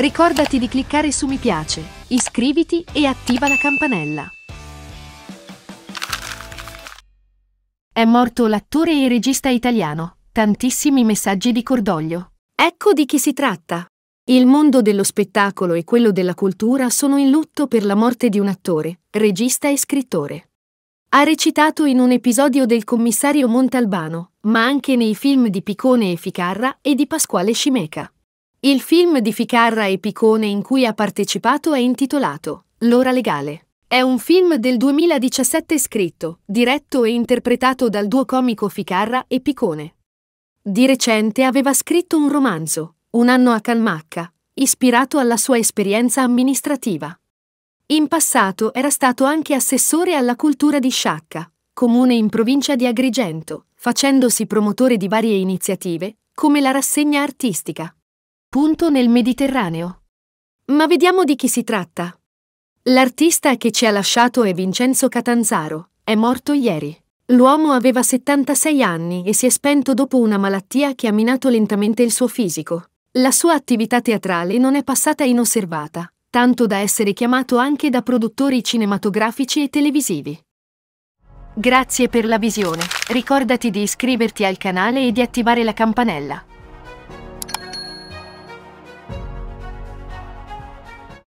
Ricordati di cliccare su mi piace, iscriviti e attiva la campanella. È morto l'attore e regista italiano. Tantissimi messaggi di cordoglio. Ecco di chi si tratta. Il mondo dello spettacolo e quello della cultura sono in lutto per la morte di un attore, regista e scrittore. Ha recitato in un episodio del commissario Montalbano, ma anche nei film di Picone e Ficarra e di Pasquale Scimeca. Il film di Ficarra e Picone in cui ha partecipato è intitolato L'ora legale. È un film del 2017 scritto, diretto e interpretato dal duo comico Ficarra e Picone. Di recente aveva scritto un romanzo, Un anno a Calmacca, ispirato alla sua esperienza amministrativa. In passato era stato anche assessore alla cultura di Sciacca, comune in provincia di Agrigento, facendosi promotore di varie iniziative, come la rassegna artistica. Punto nel Mediterraneo. Ma vediamo di chi si tratta. L'artista che ci ha lasciato è Vincenzo Catanzaro. È morto ieri. L'uomo aveva 76 anni e si è spento dopo una malattia che ha minato lentamente il suo fisico. La sua attività teatrale non è passata inosservata, tanto da essere chiamato anche da produttori cinematografici e televisivi. Grazie per la visione. Ricordati di iscriverti al canale e di attivare la campanella.